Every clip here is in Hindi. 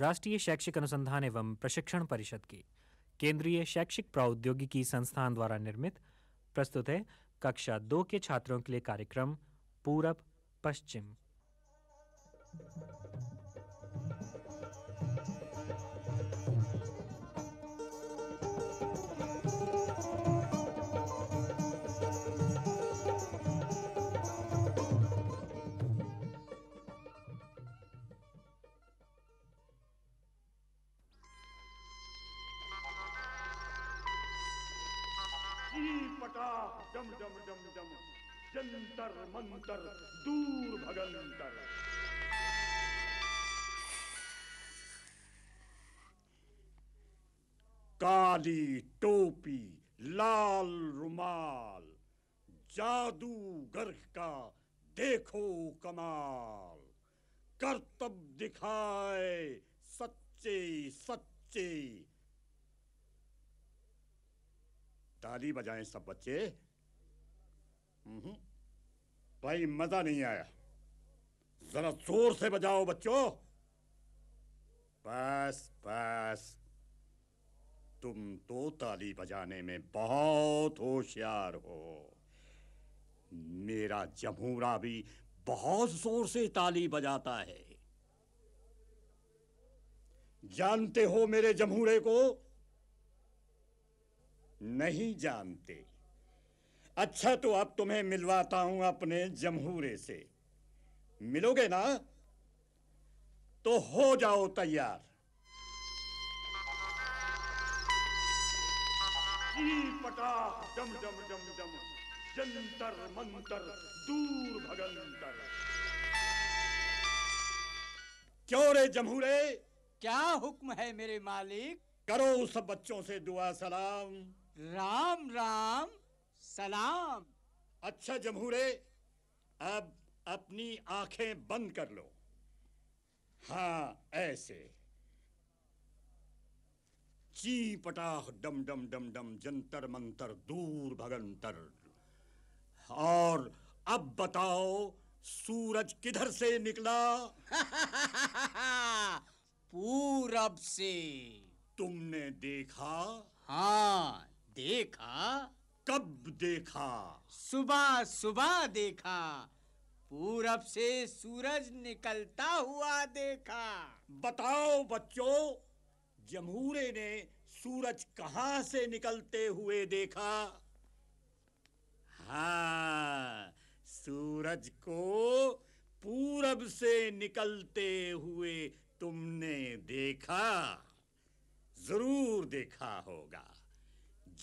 राष्ट्रीय शैक्षिक अनुसंधान एवं प्रशिक्षण परिषद की केंद्रीय शैक्षिक प्रौद्योगिकी संस्थान द्वारा निर्मित प्रस्तुत है कक्षा दो के छात्रों के लिए कार्यक्रम पूरब पश्चिम का डम डम डम डम जंतर मंतर दूर भगंतर काली टोपी लाल रुमाल जादू गर्ख का देखो कमाल कर्तव्य दिखाए सच्चे सच्चे ताली बजाएं सब बच्चे हम्म। भाई मजा नहीं आया जरा जोर से बजाओ बच्चों बस बस तुम तो ताली बजाने में बहुत होशियार हो मेरा जमहूरा भी बहुत जोर से ताली बजाता है जानते हो मेरे जमूरे को नहीं जानते अच्छा तो अब तुम्हें मिलवाता हूं अपने जमहूरे से मिलोगे ना तो हो जाओ तैयार पटा डम डम डम डम जंतर मंतर दूर भगंतर क्यों रे जमहूरे क्या हुक्म है मेरे मालिक करो सब बच्चों से दुआ सलाम राम राम सलाम अच्छा जमहूरे अब अपनी आंखें बंद कर लो हाँ ऐसे ची पटाख डम डम डम डम जंतर मंतर दूर भगंतर और अब बताओ सूरज किधर से निकला पूरब से तुमने देखा हाँ देखा कब देखा सुबह सुबह देखा पूरब से सूरज निकलता हुआ देखा बताओ बच्चों जमहूरे ने सूरज कहां से निकलते हुए देखा हाँ सूरज को पूरब से निकलते हुए तुमने देखा जरूर देखा होगा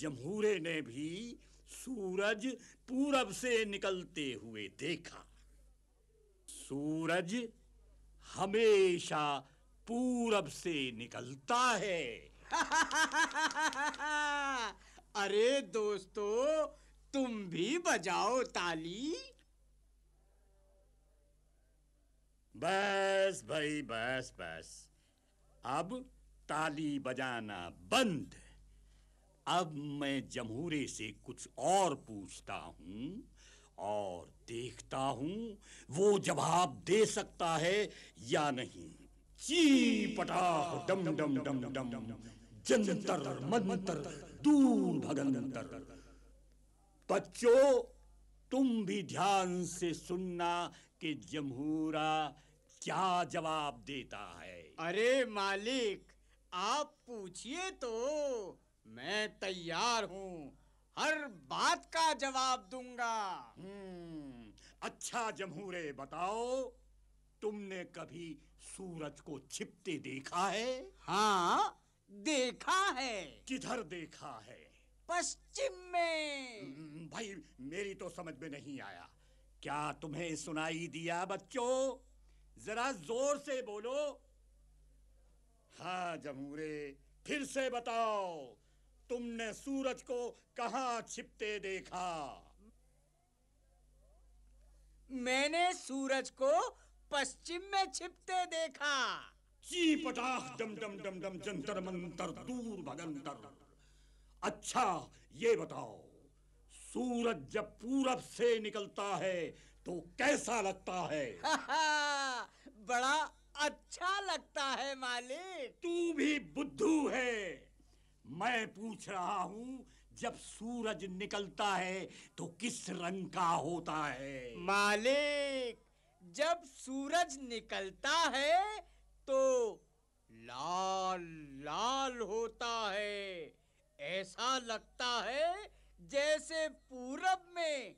जमहूरे ने भी सूरज पूरब से निकलते हुए देखा सूरज हमेशा पूरब से निकलता है अरे दोस्तों तुम भी बजाओ ताली बस भाई बस बस अब ताली बजाना बंद अब मैं जमहूरे से कुछ और पूछता हूं और देखता हूं वो जवाब दे सकता है या नहीं ची पटाख डम डम डम डम जंतर मंतर दूर भगंतर बच्चों तुम भी ध्यान से सुनना कि जमहूरा क्या जवाब देता है अरे मालिक आप पूछिए तो मैं तैयार हूँ हर बात का जवाब दूंगा हम्म, अच्छा जमहूरे बताओ तुमने कभी सूरज को छिपते देखा है हाँ देखा है किधर देखा है पश्चिम में हम्म, भाई मेरी तो समझ में नहीं आया क्या तुम्हें सुनाई दिया बच्चों जरा जोर से बोलो हाँ जमूरे फिर से बताओ तुमने सूरज को कहां छिपते देखा मैंने सूरज को पश्चिम में छिपते देखा ची पटाख डम डम डम डम जंतर मंतर दूर भगंतर अच्छा ये बताओ सूरज जब पूरब से निकलता है तो कैसा लगता है बड़ा अच्छा लगता है मालिक तू भी बुद्धू है मैं पूछ रहा हूँ जब सूरज निकलता है तो किस रंग का होता है मालिक जब सूरज निकलता है तो लाल लाल होता है ऐसा लगता है जैसे पूरब में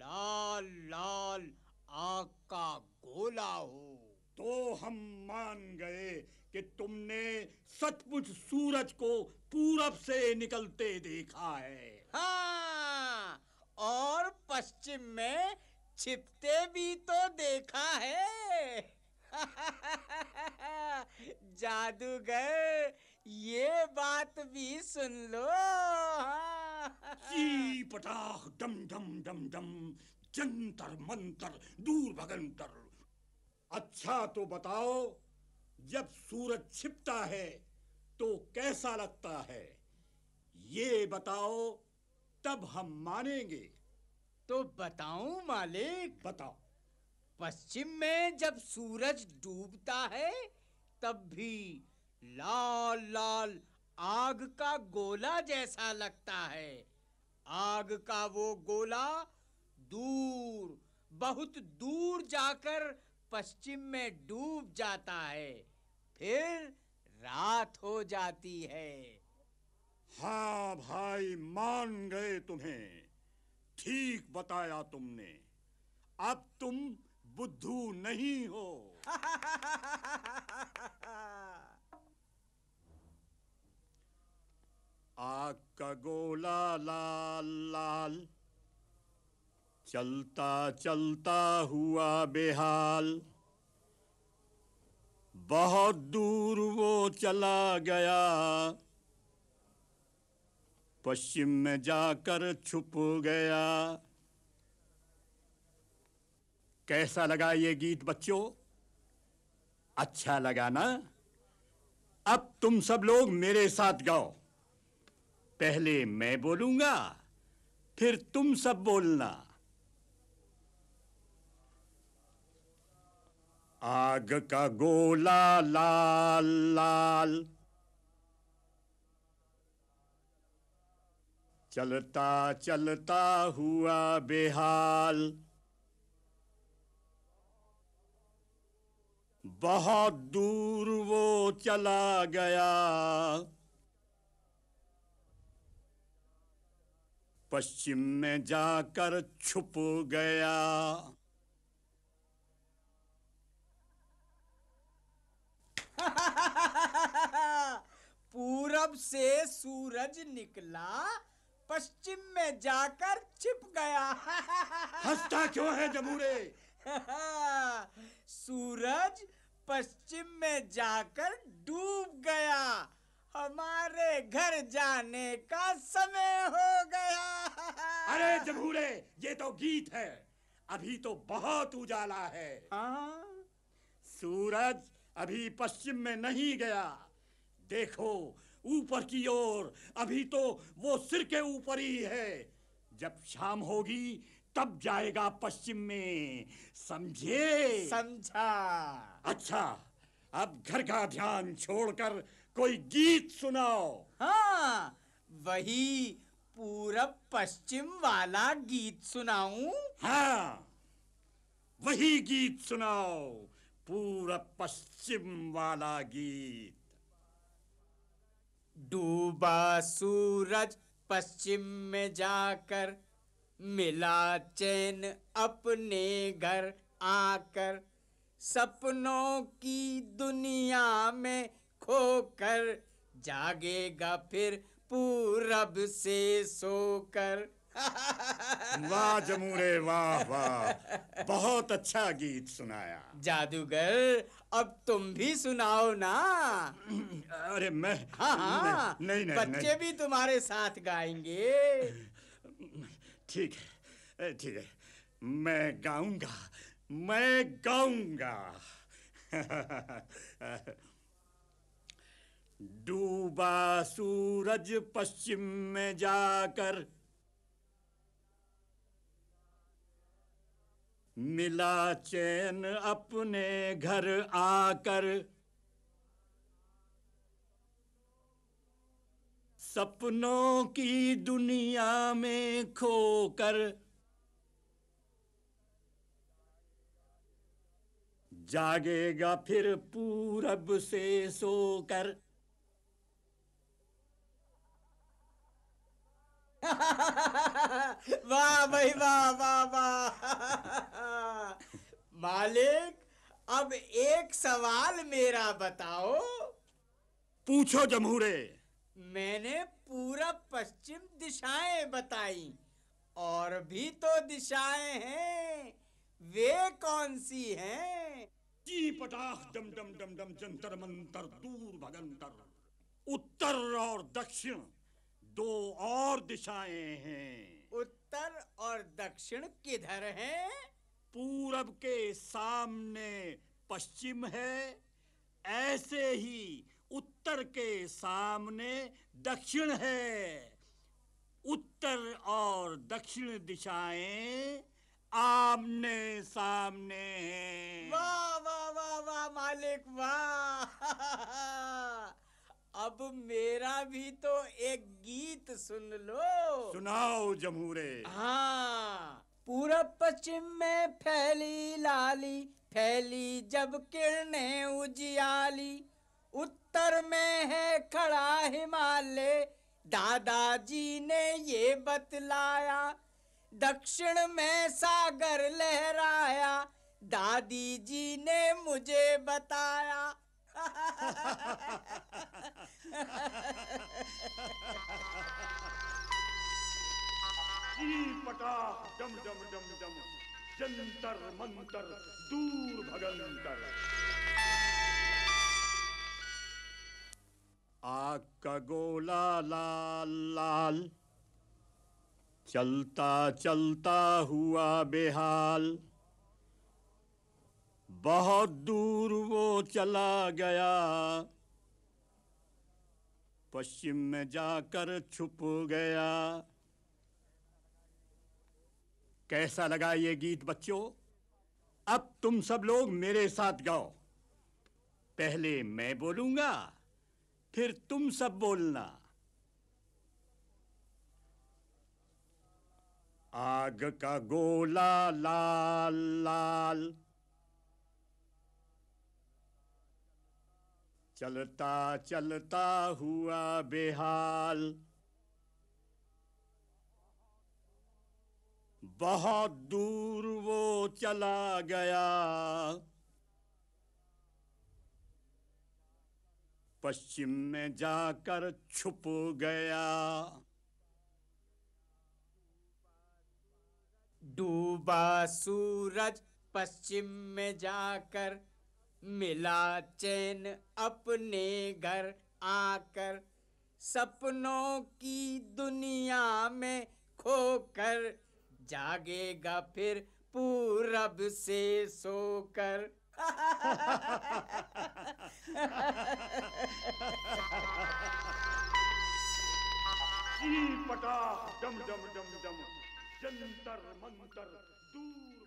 लाल लाल आग का गोला हो तो हम मान गए कि तुमने सचमुच सूरज को पूरब से निकलते देखा है हाँ और पश्चिम में छिपते भी तो देखा है जादूगर ये बात भी सुन लो जी पटाख डम डम डम डम जंतर मंतर दूर भगंतर अच्छा तो बताओ जब सूरज छिपता है तो कैसा लगता है ये बताओ तब हम मानेंगे तो बताऊं मालिक बताओ पश्चिम में जब सूरज डूबता है तब भी लाल लाल आग का गोला जैसा लगता है आग का वो गोला दूर बहुत दूर जाकर पश्चिम में डूब जाता है फिर रात हो जाती है हा भाई मान गए तुम्हें ठीक बताया तुमने अब तुम बुद्धू नहीं हो आग का गोला लाल लाल चलता चलता हुआ बेहाल बहुत दूर वो चला गया पश्चिम में जाकर छुप गया कैसा लगा ये गीत बच्चों अच्छा लगा ना अब तुम सब लोग मेरे साथ गाओ पहले मैं बोलूंगा फिर तुम सब बोलना आग का गोला लाल लाल चलता चलता हुआ बेहाल बहुत दूर वो चला गया पश्चिम में जाकर छुप गया जब से सूरज निकला पश्चिम में जाकर छिप गया हंसता क्यों है जमूरे सूरज पश्चिम में जाकर डूब गया हमारे घर जाने का समय हो गया अरे जमूरे ये तो गीत है अभी तो बहुत उजाला है हाँ? सूरज अभी पश्चिम में नहीं गया देखो ऊपर की ओर अभी तो वो सिर के ऊपर ही है जब शाम होगी तब जाएगा पश्चिम में समझे समझा अच्छा अब घर का ध्यान छोड़कर कोई गीत सुनाओ हाँ वही पूरब पश्चिम वाला गीत सुनाऊं हाँ वही गीत सुनाओ पूरब पश्चिम वाला गीत डूबा सूरज पश्चिम में जाकर मिला चैन अपने घर आकर सपनों की दुनिया में खोकर जागेगा फिर पूरब से सोकर वाह जमूरे वाह वाह बहुत अच्छा गीत सुनाया जादूगर अब तुम भी सुनाओ ना अरे मैं हाँ हाँ नहीं, नहीं, नहीं बच्चे नहीं। भी तुम्हारे साथ गाएंगे ठीक है ठीक है मैं गाऊंगा मैं गाऊंगा डूबा सूरज पश्चिम में जाकर मिला चैन अपने घर आकर सपनों की दुनिया में खोकर जागेगा फिर पूरब से सोकर वाह भाई वाह वाह वाह मालिक अब एक सवाल मेरा बताओ पूछो जमहूरे मैंने पूरा पश्चिम दिशाएं बताई और भी तो दिशाएं हैं वे कौन सी हैं जी पटाख डम डम डम डम जंतर मंतर दूर भगंतर उत्तर और दक्षिण दो और दिशाएं हैं उत्तर और दक्षिण किधर हैं पूरब के सामने पश्चिम है ऐसे ही उत्तर के सामने दक्षिण है उत्तर और दक्षिण दिशाएं आमने सामने वाह वाह वाह वाह मालिक वाह अब मेरा भी तो एक गीत सुन लो सुनाओ जमहूरे हाँ पूरब पश्चिम में फैली लाली फैली जब किरणें उजियाली उत्तर में है खड़ा हिमालय दादाजी ने ये बतलाया दक्षिण में सागर लहराया दादी जी ने मुझे बताया जी पटा डम डम डम डम जंतर मंतर दूर भगंतर आग का गोला लाल लाल चलता चलता हुआ बेहाल बहुत दूर वो चला गया पश्चिम में जाकर छुप गया कैसा लगा ये गीत बच्चों अब तुम सब लोग मेरे साथ गाओ पहले मैं बोलूंगा फिर तुम सब बोलना आग का गोला लाल लाल चलता चलता हुआ बेहाल बहुत दूर वो चला गया पश्चिम में जाकर छुप गया डूबा सूरज पश्चिम में जाकर मिला चैन अपने घर आकर सपनों की दुनिया में खोकर जागेगा फिर पूरब से सोकर पटा डम डम डम डम जंतर मंतर दूर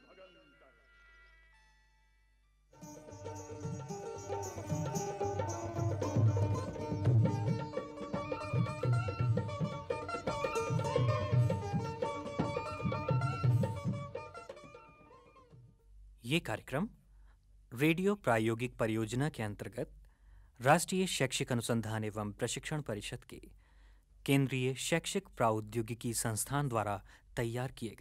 ये कार्यक्रम रेडियो प्रायोगिक परियोजना के अंतर्गत राष्ट्रीय शैक्षिक अनुसंधान एवं प्रशिक्षण परिषद के केंद्रीय शैक्षिक प्रौद्योगिकी संस्थान द्वारा तैयार किए गए